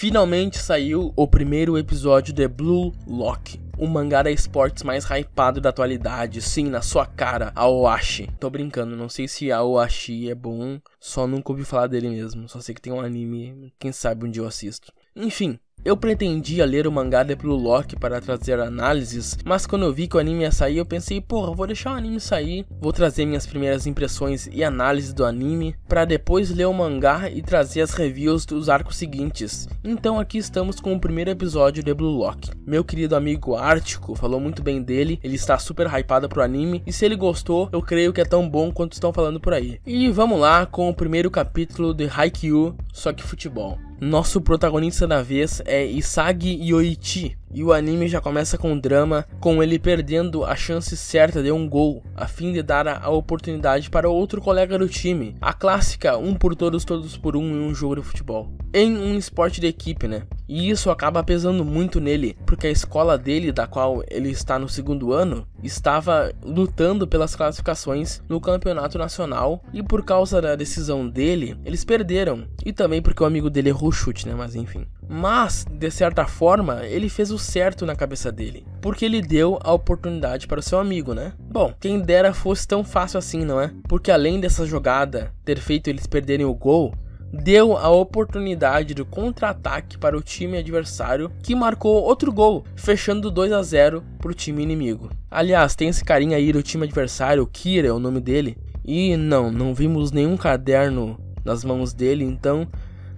Finalmente saiu o primeiro episódio de Blue Lock, o mangá da esportes mais hypado da atualidade. Sim, na sua cara, Aoashi. Tô brincando, não sei se Aoashi é bom, só nunca ouvi falar dele mesmo. Só sei que tem um anime, quem sabe um dia eu assisto. Enfim, eu pretendia ler o mangá de Blue Lock para trazer análises, mas quando eu vi que o anime ia sair, eu pensei, porra, vou deixar o anime sair, vou trazer minhas primeiras impressões e análise do anime, para depois ler o mangá e trazer as reviews dos arcos seguintes. Então aqui estamos com o primeiro episódio de Blue Lock. Meu querido amigo Ártico falou muito bem dele, ele está super hypado pro anime, e se ele gostou, eu creio que é tão bom quanto estão falando por aí. E vamos lá com o primeiro capítulo de Haikyuu, só que futebol. Nosso protagonista da vez é Isagi Yoichi, e o anime já começa com um drama, com ele perdendo a chance certa de um gol, a fim de dar a, a oportunidade para outro colega do time. A clássica um por todos, todos por um em um jogo de futebol. Em um esporte de equipe, né? E isso acaba pesando muito nele, porque a escola dele, da qual ele está no segundo ano, estava lutando pelas classificações no campeonato nacional e por causa da decisão dele, eles perderam. E também porque o amigo dele errou o chute, né? Mas enfim. Mas, de certa forma, ele fez o certo na cabeça dele, porque ele deu a oportunidade para o seu amigo, né? Bom, quem dera fosse tão fácil assim, não é? Porque além dessa jogada ter feito eles perderem o gol, deu a oportunidade do contra-ataque para o time adversário, que marcou outro gol, fechando 2 a 0 para o time inimigo. Aliás, tem esse carinha aí do time adversário, Kira é o nome dele, e não, não vimos nenhum caderno nas mãos dele, então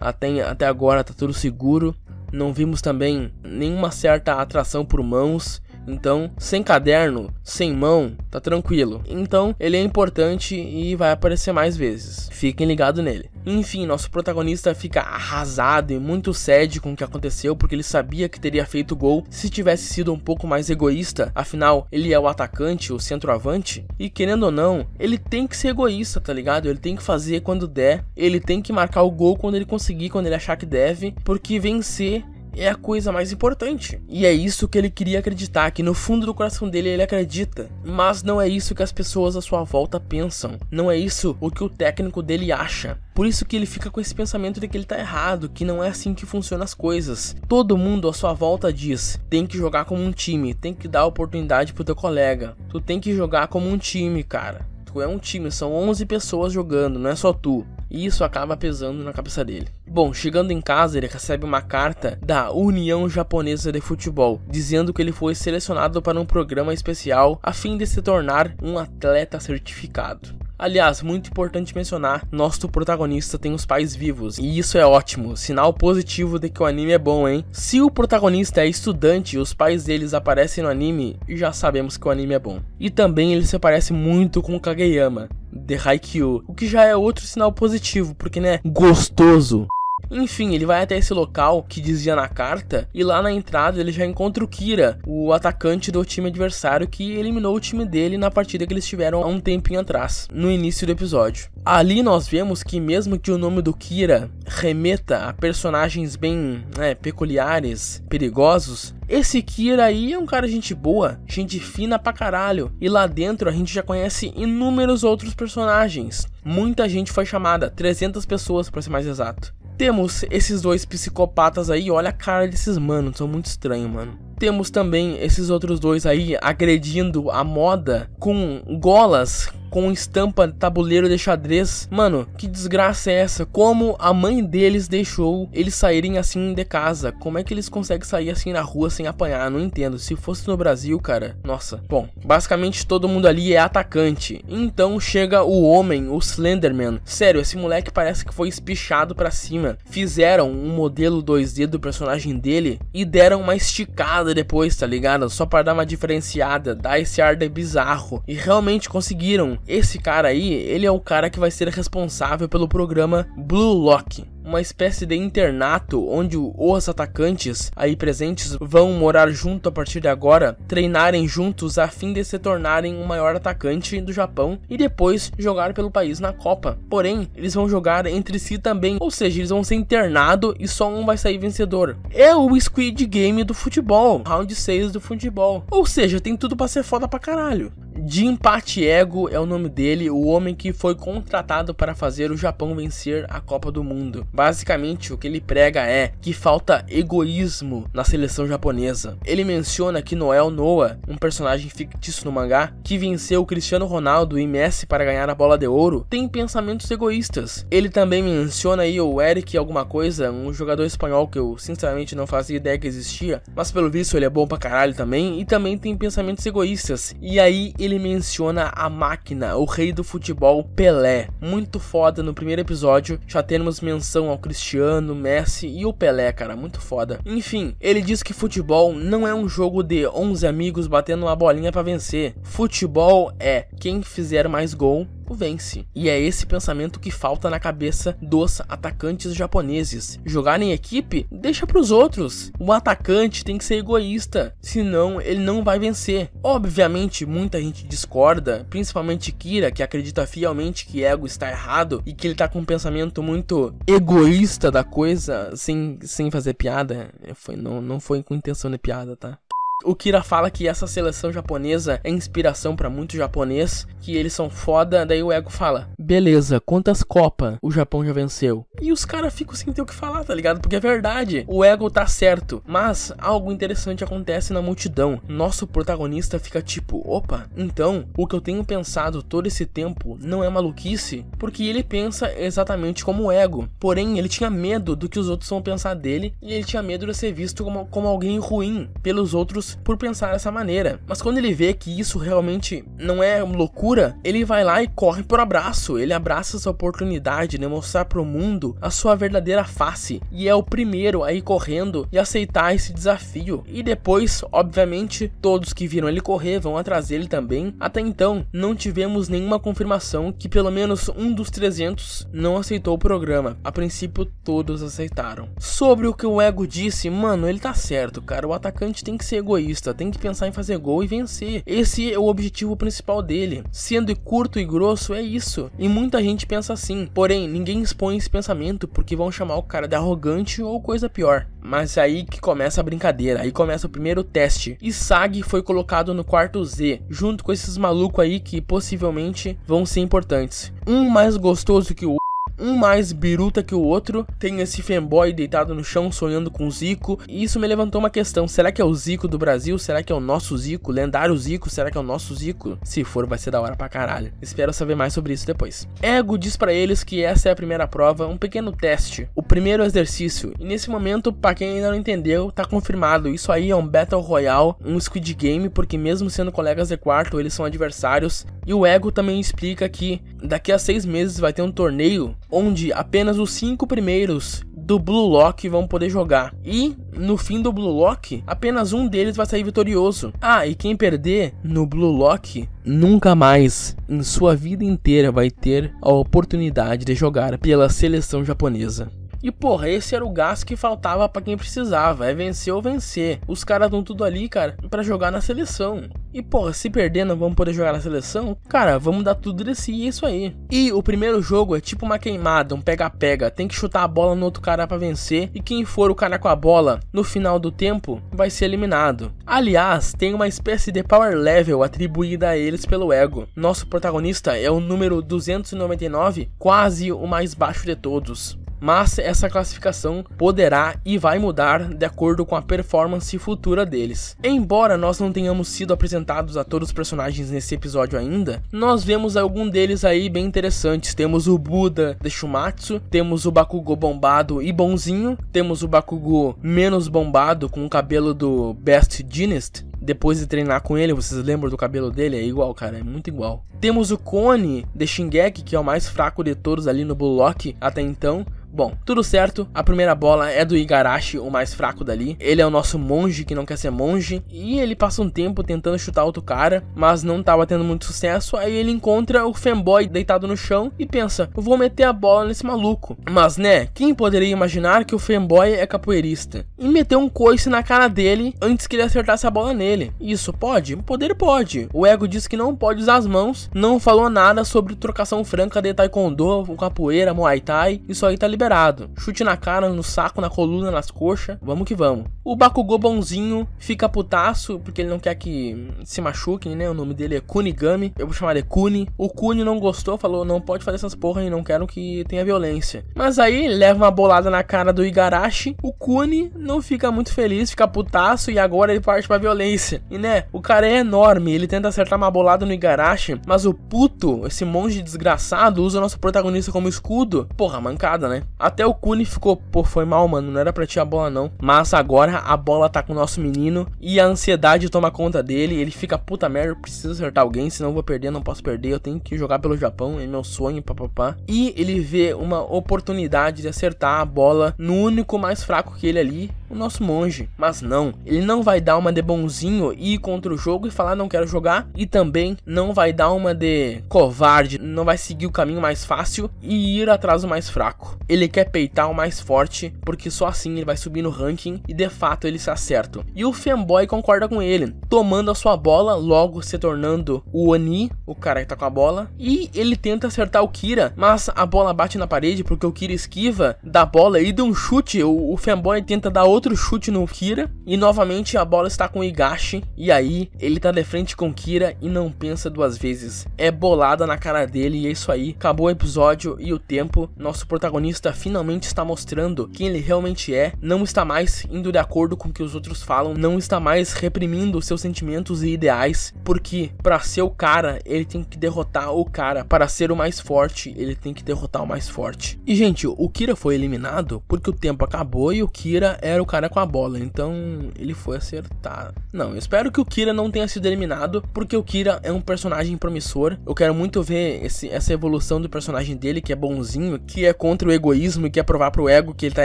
até, até agora tá tudo seguro. Não vimos também nenhuma certa atração por mãos então, sem caderno, sem mão, tá tranquilo. Então, ele é importante e vai aparecer mais vezes. Fiquem ligados nele. Enfim, nosso protagonista fica arrasado e muito sad com o que aconteceu, porque ele sabia que teria feito gol se tivesse sido um pouco mais egoísta, afinal, ele é o atacante, o centroavante, e querendo ou não, ele tem que ser egoísta, tá ligado? Ele tem que fazer quando der, ele tem que marcar o gol quando ele conseguir, quando ele achar que deve, porque vencer é a coisa mais importante. E é isso que ele queria acreditar, que no fundo do coração dele ele acredita. Mas não é isso que as pessoas à sua volta pensam. Não é isso o que o técnico dele acha. Por isso que ele fica com esse pensamento de que ele tá errado, que não é assim que funcionam as coisas. Todo mundo à sua volta diz: tem que jogar como um time, tem que dar oportunidade pro teu colega. Tu tem que jogar como um time, cara. Tu é um time, são 11 pessoas jogando, não é só tu e isso acaba pesando na cabeça dele. Bom, chegando em casa, ele recebe uma carta da União Japonesa de Futebol, dizendo que ele foi selecionado para um programa especial a fim de se tornar um atleta certificado. Aliás, muito importante mencionar, nosso protagonista tem os pais vivos, e isso é ótimo, sinal positivo de que o anime é bom, hein? Se o protagonista é estudante e os pais deles aparecem no anime, já sabemos que o anime é bom. E também ele se parece muito com Kageyama, de Haikyuu, o que já é outro sinal positivo, porque né, gostoso. Enfim, ele vai até esse local que dizia na carta e lá na entrada ele já encontra o Kira, o atacante do time adversário que eliminou o time dele na partida que eles tiveram há um tempinho atrás, no início do episódio. Ali nós vemos que mesmo que o nome do Kira remeta a personagens bem né, peculiares, perigosos, esse Kira aí é um cara gente boa, gente fina pra caralho. E lá dentro a gente já conhece inúmeros outros personagens. Muita gente foi chamada, 300 pessoas para ser mais exato temos esses dois psicopatas aí. Olha a cara desses manos, são muito estranhos, mano temos também esses outros dois aí agredindo a moda com golas com estampa tabuleiro de xadrez. Mano, que desgraça é essa? Como a mãe deles deixou eles saírem assim de casa? Como é que eles conseguem sair assim na rua sem apanhar? Não entendo. Se fosse no Brasil, cara, nossa. Bom, basicamente todo mundo ali é atacante. Então chega o homem, o Slenderman. Sério, esse moleque parece que foi espichado para cima. Fizeram um modelo 2D do personagem dele e deram uma esticada depois, tá ligado? Só para dar uma diferenciada, dar esse ar de bizarro. E realmente conseguiram. Esse cara aí, ele é o cara que vai ser responsável pelo programa Blue Lock uma espécie de internato onde os atacantes aí presentes vão morar junto a partir de agora, treinarem juntos a fim de se tornarem o maior atacante do Japão e depois jogar pelo país na Copa. Porém, eles vão jogar entre si também, ou seja, eles vão ser internados e só um vai sair vencedor. É o Squid Game do futebol, round 6 do futebol. Ou seja, tem tudo para ser foda pra caralho. Jim Patiego é o nome dele, o homem que foi contratado para fazer o Japão vencer a Copa do Mundo. Basicamente, o que ele prega é que falta egoísmo na seleção japonesa. Ele menciona que Noel Noah, um personagem fictício no mangá, que venceu Cristiano Ronaldo e Messi para ganhar a bola de ouro, tem pensamentos egoístas. Ele também menciona aí o Eric alguma coisa, um jogador espanhol que eu sinceramente não fazia ideia que existia, mas pelo visto ele é bom pra caralho também, e também tem pensamentos egoístas. E aí ele ele menciona a máquina, o rei do futebol Pelé. Muito foda no primeiro episódio, já temos menção ao Cristiano, Messi e o Pelé, cara, muito foda. Enfim, ele diz que futebol não é um jogo de 11 amigos batendo uma bolinha para vencer. Futebol é quem fizer mais gol corpo vence. E é esse pensamento que falta na cabeça dos atacantes japoneses. Jogar em equipe deixa para os outros. O atacante tem que ser egoísta, senão ele não vai vencer. Obviamente, muita gente discorda, principalmente Kira, que acredita fielmente que ego está errado e que ele está com um pensamento muito egoísta da coisa, sem, sem fazer piada. Foi, não, não foi com intenção de piada, tá? O Kira fala que essa seleção japonesa é inspiração para muito japonês, que eles são foda, daí o Ego fala: "Beleza, quantas copa o Japão já venceu?". E os caras ficam sem ter o que falar, tá ligado? Porque é verdade, o Ego tá certo, mas algo interessante acontece na multidão. Nosso protagonista fica tipo: "Opa, então, o que eu tenho pensado todo esse tempo não é maluquice?". Porque ele pensa exatamente como o Ego. Porém, ele tinha medo do que os outros vão pensar dele e ele tinha medo de ser visto como, como alguém ruim pelos outros por pensar dessa maneira. Mas quando ele vê que isso realmente não é loucura, ele vai lá e corre por abraço. Ele abraça essa oportunidade de mostrar pro mundo a sua verdadeira face e é o primeiro a ir correndo e aceitar esse desafio. E depois, obviamente, todos que viram ele correr vão atrás dele também. Até então, não tivemos nenhuma confirmação que pelo menos um dos 300 não aceitou o programa. A princípio, todos aceitaram. Sobre o que o Ego disse, mano, ele tá certo, cara. O atacante tem que ser egoísta egoísta, tem que pensar em fazer gol e vencer. Esse é o objetivo principal dele. Sendo curto e grosso, é isso. E muita gente pensa assim. Porém, ninguém expõe esse pensamento porque vão chamar o cara de arrogante ou coisa pior. Mas é aí que começa a brincadeira, aí começa o primeiro teste. E Sag foi colocado no quarto Z, junto com esses malucos aí que possivelmente vão ser importantes. Um mais gostoso que o um mais biruta que o outro. Tem esse fanboy deitado no chão sonhando com o Zico. E isso me levantou uma questão: será que é o Zico do Brasil? Será que é o nosso Zico? Lendário Zico? Será que é o nosso Zico? Se for, vai ser da hora pra caralho. Espero saber mais sobre isso depois. Ego diz para eles que essa é a primeira prova, um pequeno teste, o primeiro exercício. E nesse momento, para quem ainda não entendeu, tá confirmado. Isso aí é um Battle Royale, um Squid Game, porque mesmo sendo colegas de quarto, eles são adversários. E o Ego também explica que daqui a seis meses vai ter um torneio onde apenas os cinco primeiros do Blue Lock vão poder jogar. E no fim do Blue Lock, apenas um deles vai sair vitorioso. Ah, e quem perder no Blue Lock nunca mais em sua vida inteira vai ter a oportunidade de jogar pela seleção japonesa. E porra, esse era o gás que faltava para quem precisava, é vencer ou vencer. Os caras estão tudo ali, cara, para jogar na seleção. E porra, se perder não vamos poder jogar na seleção? Cara, vamos dar tudo de si é isso aí. E o primeiro jogo é tipo uma queimada, um pega-pega, tem que chutar a bola no outro cara para vencer e quem for o cara com a bola no final do tempo vai ser eliminado. Aliás, tem uma espécie de power level atribuída a eles pelo ego. Nosso protagonista é o número 299, quase o mais baixo de todos mas essa classificação poderá e vai mudar de acordo com a performance futura deles. Embora nós não tenhamos sido apresentados a todos os personagens nesse episódio ainda, nós vemos algum deles aí bem interessantes. Temos o Buda de Shumatsu, temos o Bakugo bombado e bonzinho, temos o Bakugo menos bombado com o cabelo do Best Dynast, depois de treinar com ele, vocês lembram do cabelo dele? É igual, cara, é muito igual. Temos o Cone de Shingeki, que é o mais fraco de todos ali no Bullock até então. Bom, tudo certo. A primeira bola é do Igarashi, o mais fraco dali. Ele é o nosso monge que não quer ser monge. E ele passa um tempo tentando chutar outro cara, mas não tava tendo muito sucesso. Aí ele encontra o fanboy deitado no chão e pensa: eu vou meter a bola nesse maluco. Mas né, quem poderia imaginar que o fanboy é capoeirista? E meteu um coice na cara dele antes que ele acertasse a bola nele dele. Isso pode? Poder pode. O Ego disse que não pode usar as mãos, não falou nada sobre trocação franca de taekwondo, capoeira, muay thai, isso aí tá liberado. Chute na cara, no saco, na coluna, nas coxas, vamos que vamos. O Bakugou bonzinho fica putaço, porque ele não quer que se machuque, né? O nome dele é Kunigami, eu vou chamar de Kuni. O Kuni não gostou, falou, não pode fazer essas porra e não quero que tenha violência. Mas aí, leva uma bolada na cara do Igarashi, o Kuni não fica muito feliz, fica putaço e agora ele parte pra violência galáxia. E né, o cara é enorme, ele tenta acertar uma bolada no Igarashi, mas o puto, esse monge desgraçado, usa nosso protagonista como escudo. Porra, mancada, né? Até o Kuni ficou, pô, foi mal, mano, não era pra tirar a bola não. Mas agora a bola tá com o nosso menino e a ansiedade toma conta dele, ele fica puta merda, preciso acertar alguém, senão vou perder, não posso perder, eu tenho que jogar pelo Japão, é meu sonho, papapá. E ele vê uma oportunidade de acertar a bola no único mais fraco que ele ali, o nosso monge. Mas não, ele não vai dar uma de bonzinho e ir contra o jogo e falar não quero jogar e também não vai dar uma de covarde, não vai seguir o caminho mais fácil e ir atrás do mais fraco. Ele quer peitar o mais forte porque só assim ele vai subir no ranking e de fato ele se acerta. E o fanboy concorda com ele, tomando a sua bola, logo se tornando o Oni, o cara que tá com a bola, e ele tenta acertar o Kira, mas a bola bate na parede porque o Kira esquiva da bola e dá um chute, o, o fanboy tenta dar outro chute no Kira e novamente a bola está com o Igashi Kakashi. E aí, ele tá de frente com Kira e não pensa duas vezes. É bolada na cara dele e é isso aí. Acabou o episódio e o tempo. Nosso protagonista finalmente está mostrando quem ele realmente é. Não está mais indo de acordo com o que os outros falam. Não está mais reprimindo seus sentimentos e ideais. Porque para ser o cara, ele tem que derrotar o cara. Para ser o mais forte, ele tem que derrotar o mais forte. E gente, o Kira foi eliminado porque o tempo acabou e o Kira era o cara com a bola. Então ele foi acertar. Não, espero que o Kira não tenha sido eliminado, porque o Kira é um personagem promissor. Eu quero muito ver esse, essa evolução do personagem dele, que é bonzinho, que é contra o egoísmo e quer provar pro ego que ele tá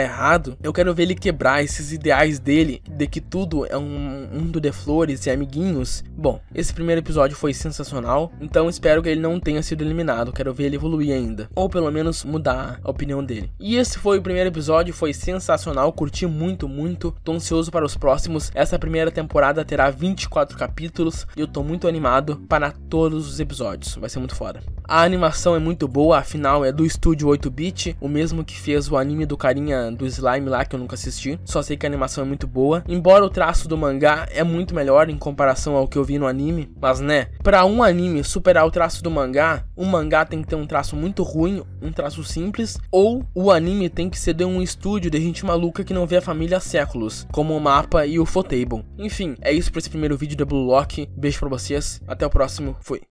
errado. Eu quero ver ele quebrar esses ideais dele, de que tudo é um mundo de flores e amiguinhos. Bom, esse primeiro episódio foi sensacional, então espero que ele não tenha sido eliminado. Quero ver ele evoluir ainda, ou pelo menos mudar a opinião dele. E esse foi o primeiro episódio, foi sensacional, curti muito, muito. Tô ansioso para os próximos. Essa primeira temporada até terá 24 capítulos e eu tô muito animado para todos os episódios, vai ser muito foda. A animação é muito boa, afinal é do estúdio 8-bit, o mesmo que fez o anime do carinha do slime lá que eu nunca assisti, só sei que a animação é muito boa. Embora o traço do mangá é muito melhor em comparação ao que eu vi no anime, mas né, para um anime superar o traço do mangá, o mangá tem que ter um traço muito ruim, um traço simples, ou o anime tem que ser de um estúdio de gente maluca que não vê a família há séculos, como o Mapa e o Fotable. Enfim, é isso isso por esse primeiro vídeo da Blue Lock. Beijo pra vocês, até o próximo, fui.